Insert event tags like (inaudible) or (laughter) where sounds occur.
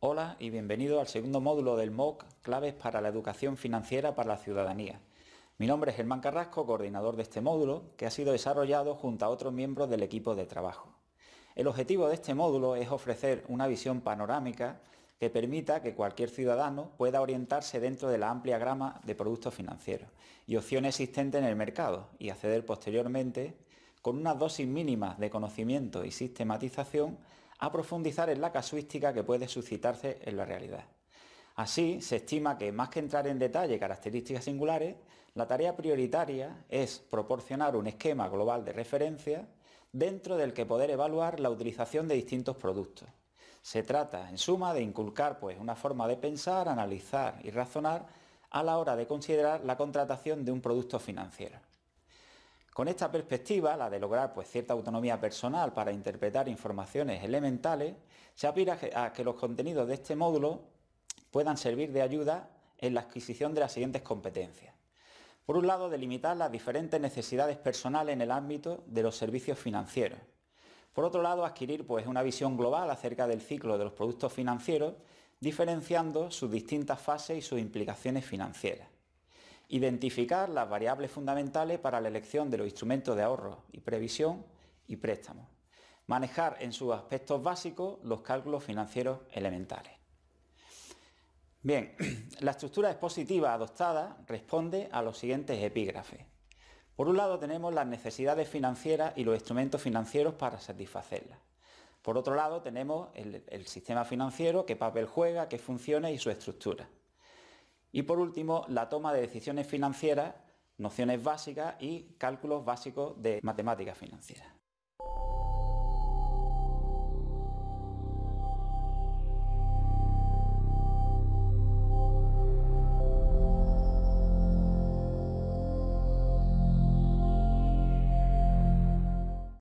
Hola y bienvenido al segundo módulo del MOOC Claves para la Educación Financiera para la Ciudadanía. Mi nombre es Germán Carrasco, coordinador de este módulo, que ha sido desarrollado junto a otros miembros del equipo de trabajo. El objetivo de este módulo es ofrecer una visión panorámica que permita que cualquier ciudadano pueda orientarse dentro de la amplia grama de productos financieros y opciones existentes en el mercado y acceder posteriormente, con una dosis mínima de conocimiento y sistematización, a profundizar en la casuística que puede suscitarse en la realidad. Así, se estima que más que entrar en detalle características singulares, la tarea prioritaria es proporcionar un esquema global de referencia dentro del que poder evaluar la utilización de distintos productos. Se trata, en suma, de inculcar pues, una forma de pensar, analizar y razonar a la hora de considerar la contratación de un producto financiero. Con esta perspectiva, la de lograr pues, cierta autonomía personal para interpretar informaciones elementales, se aspira a que los contenidos de este módulo puedan servir de ayuda en la adquisición de las siguientes competencias. Por un lado, delimitar las diferentes necesidades personales en el ámbito de los servicios financieros. Por otro lado, adquirir pues, una visión global acerca del ciclo de los productos financieros, diferenciando sus distintas fases y sus implicaciones financieras. Identificar las variables fundamentales para la elección de los instrumentos de ahorro y previsión y préstamo. Manejar en sus aspectos básicos los cálculos financieros elementales. Bien, (clears throat) la estructura expositiva adoptada responde a los siguientes epígrafes. Por un lado tenemos las necesidades financieras y los instrumentos financieros para satisfacerlas. Por otro lado tenemos el, el sistema financiero, qué papel juega, qué funciona y su estructura. Y por último, la toma de decisiones financieras, nociones básicas y cálculos básicos de matemáticas financieras.